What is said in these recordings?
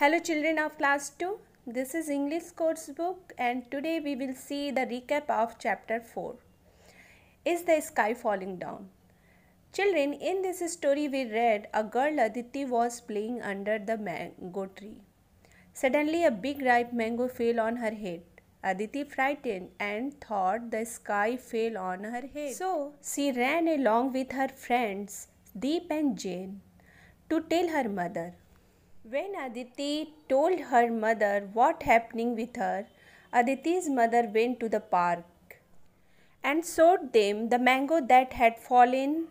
Hello children of class 2. This is English course book and today we will see the recap of chapter 4. Is the sky falling down? Children, in this story we read a girl Aditi was playing under the mango tree. Suddenly a big ripe mango fell on her head. Aditi frightened and thought the sky fell on her head. So she ran along with her friends Deep and Jane to tell her mother when Aditi told her mother what happening with her, Aditi's mother went to the park and showed them the mango that had fallen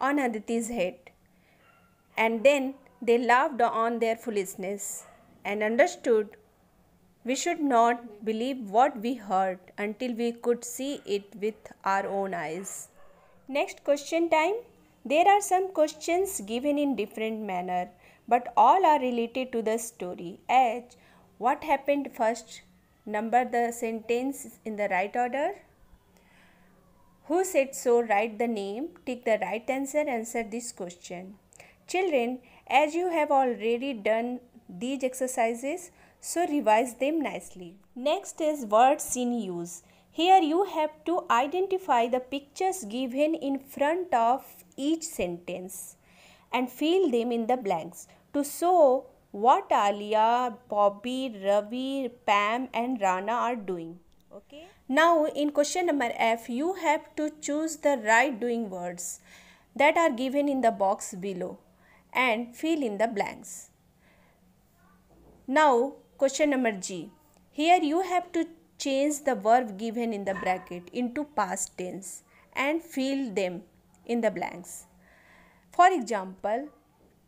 on Aditi's head. And then they laughed on their foolishness and understood we should not believe what we heard until we could see it with our own eyes. Next question time. There are some questions given in different manner but all are related to the story. H. What happened first? Number the sentence in the right order. Who said so? Write the name. Take the right answer. Answer this question. Children, as you have already done these exercises, so revise them nicely. Next is words in use. Here you have to identify the pictures given in front of each sentence and fill them in the blanks to show what Alia, Bobby, Ravi, Pam and Rana are doing. Okay. Now in question number F, you have to choose the right doing words that are given in the box below and fill in the blanks. Now question number G. Here you have to change the verb given in the bracket into past tense and fill them in the blanks. For example,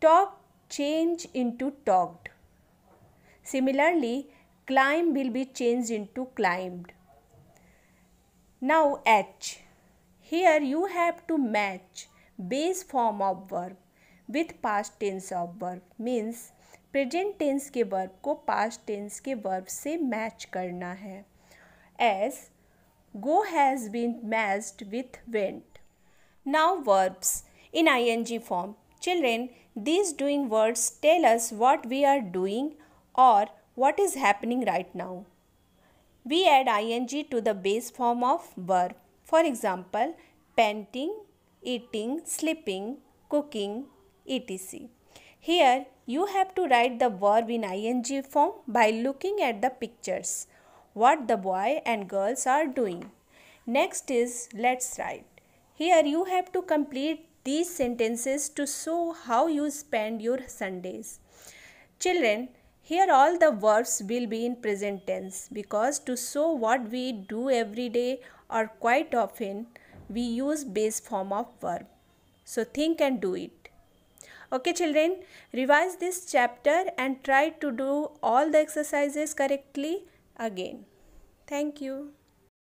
talk change into talked. Similarly, climb will be changed into climbed. Now H. Here you have to match base form of verb with past tense of verb means present tense के verb को past tense के verb से match करना है as go has been matched with went now verbs in ing form. Children, these doing words tell us what we are doing or what is happening right now. We add ing to the base form of verb. For example, painting, eating, sleeping, cooking, etc. Here, you have to write the verb in ing form by looking at the pictures, what the boy and girls are doing. Next is let's write. Here, you have to complete these sentences to show how you spend your Sundays. Children, here all the verbs will be in present tense because to show what we do every day or quite often, we use base form of verb. So think and do it. Okay children, revise this chapter and try to do all the exercises correctly again. Thank you.